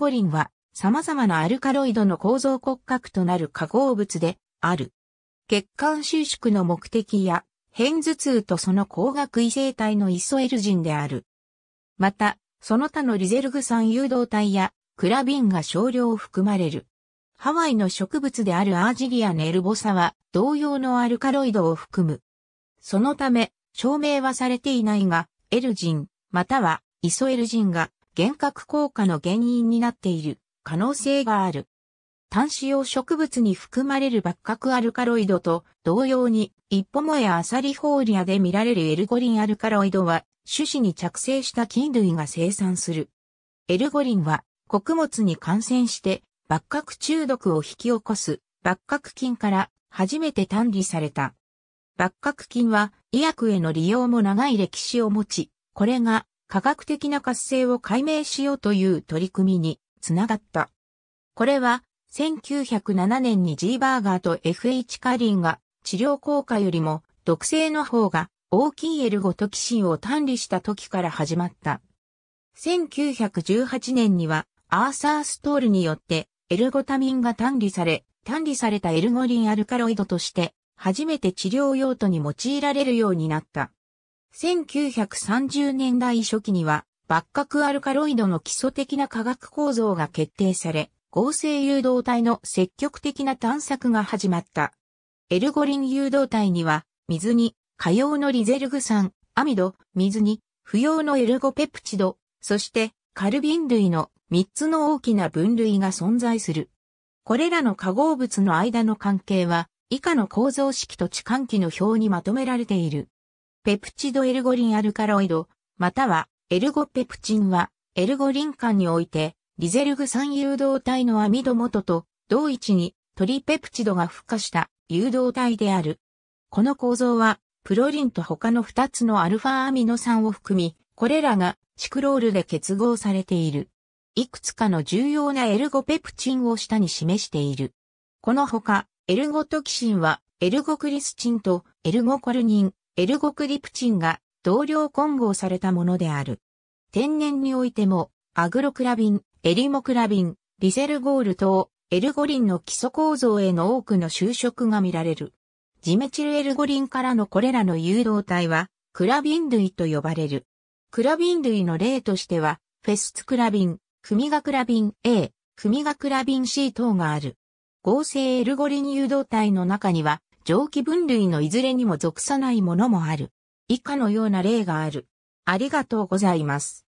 ポリンは様々なアルカロイドの構造骨格となる化合物である。血管収縮の目的や片頭痛とその光学異性体のイソエルジンである。また、その他のリゼルグ酸誘導体やクラビンが少量含まれる。ハワイの植物であるアージリアネルボサは同様のアルカロイドを含む。そのため、証明はされていないが、エルジン、またはイソエルジンが幻覚効果の原因になっている可能性がある。炭子用植物に含まれるバッ角アルカロイドと同様に、一歩もやアサリホーリアで見られるエルゴリンアルカロイドは、種子に着生した菌類が生産する。エルゴリンは、穀物に感染して、バッ角中毒を引き起こす、バッ角菌から初めて単理された。バッ角菌は、医薬への利用も長い歴史を持ち、これが科学的な活性を解明しようという取り組みにつながった。これは1907年に G バーガーと FH カリンが治療効果よりも毒性の方が大きいエルゴトキシンを単理した時から始まった。1918年にはアーサー・ストールによってエルゴタミンが単理され、単理されたエルゴリンアルカロイドとして初めて治療用途に用いられるようになった。1930年代初期には、バッカクアルカロイドの基礎的な化学構造が決定され、合成誘導体の積極的な探索が始まった。エルゴリン誘導体には、水に、可用のリゼルグ酸、アミド、水に、不要のエルゴペプチド、そして、カルビン類の3つの大きな分類が存在する。これらの化合物の間の関係は、以下の構造式と置換器の表にまとめられている。ペプチドエルゴリンアルカロイド、またはエルゴペプチンは、エルゴリン間において、リゼルグ酸誘導体のアミド元と同一にトリペプチドが付加した誘導体である。この構造は、プロリンと他の2つのアルファアミノ酸を含み、これらがシクロールで結合されている。いくつかの重要なエルゴペプチンを下に示している。このほか、エルゴトキシンは、エルゴクリスチンとエルゴコルニン、エルゴクリプチンが同量混合されたものである。天然においても、アグロクラビン、エリモクラビン、リセルゴール等、エルゴリンの基礎構造への多くの就職が見られる。ジメチルエルゴリンからのこれらの誘導体は、クラビン類と呼ばれる。クラビン類の例としては、フェスツクラビン、クミガクラビン A、クミガクラビン C 等がある。合成エルゴリン誘導体の中には、蒸気分類のいずれにも属さないものもある。以下のような例がある。ありがとうございます。